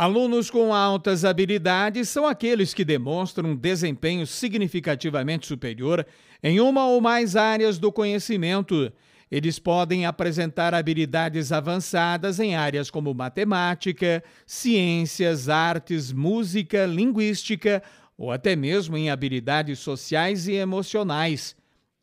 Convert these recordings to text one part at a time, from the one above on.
Alunos com altas habilidades são aqueles que demonstram um desempenho significativamente superior em uma ou mais áreas do conhecimento. Eles podem apresentar habilidades avançadas em áreas como matemática, ciências, artes, música, linguística ou até mesmo em habilidades sociais e emocionais.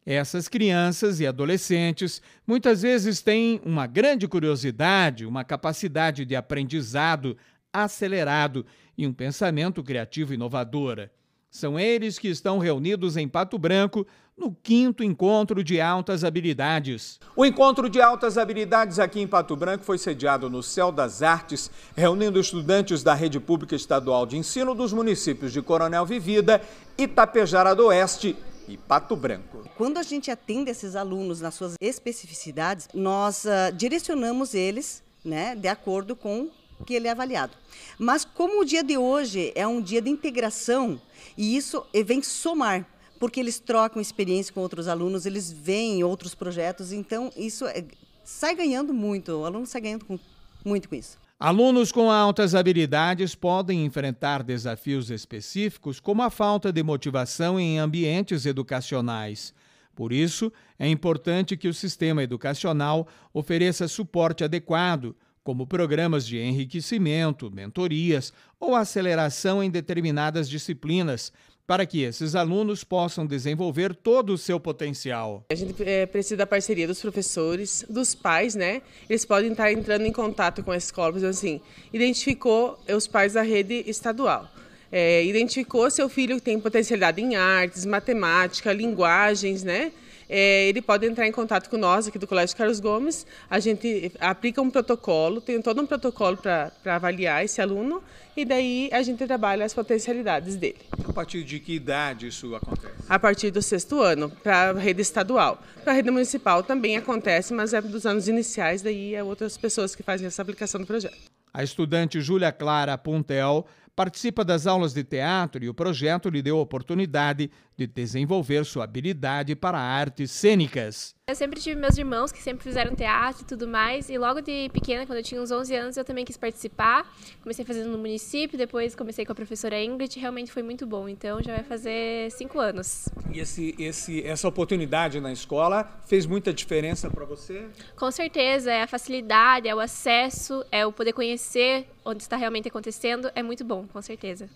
Essas crianças e adolescentes muitas vezes têm uma grande curiosidade, uma capacidade de aprendizado acelerado e um pensamento criativo inovador. São eles que estão reunidos em Pato Branco no quinto encontro de altas habilidades. O encontro de altas habilidades aqui em Pato Branco foi sediado no Céu das Artes, reunindo estudantes da rede pública estadual de ensino dos municípios de Coronel Vivida, Itapejara do Oeste e Pato Branco. Quando a gente atende esses alunos nas suas especificidades, nós uh, direcionamos eles né, de acordo com que ele é avaliado. Mas como o dia de hoje é um dia de integração, e isso eh, vem somar, porque eles trocam experiência com outros alunos, eles veem outros projetos, então isso é, sai ganhando muito, o aluno sai ganhando com, muito com isso. Alunos com altas habilidades podem enfrentar desafios específicos, como a falta de motivação em ambientes educacionais. Por isso, é importante que o sistema educacional ofereça suporte adequado como programas de enriquecimento, mentorias ou aceleração em determinadas disciplinas, para que esses alunos possam desenvolver todo o seu potencial. A gente é, precisa da parceria dos professores, dos pais, né? Eles podem estar entrando em contato com a escola, por exemplo, assim, identificou eh, os pais da rede estadual. É, identificou seu filho que tem potencialidade em artes, matemática, linguagens, né? é, ele pode entrar em contato com nós aqui do Colégio Carlos Gomes. A gente aplica um protocolo, tem todo um protocolo para avaliar esse aluno e daí a gente trabalha as potencialidades dele. A partir de que idade isso acontece? A partir do sexto ano, para a rede estadual. Para a rede municipal também acontece, mas é dos anos iniciais, daí é outras pessoas que fazem essa aplicação do projeto. A estudante Júlia Clara Puntel participa das aulas de teatro e o projeto lhe deu a oportunidade de desenvolver sua habilidade para artes cênicas. Eu sempre tive meus irmãos que sempre fizeram teatro e tudo mais, e logo de pequena, quando eu tinha uns 11 anos, eu também quis participar. Comecei fazendo no município, depois comecei com a professora Ingrid, realmente foi muito bom, então já vai fazer cinco anos. E esse, esse, essa oportunidade na escola fez muita diferença para você? Com certeza, é a facilidade, é o acesso, é o poder conhecer onde está realmente acontecendo é muito bom, com certeza.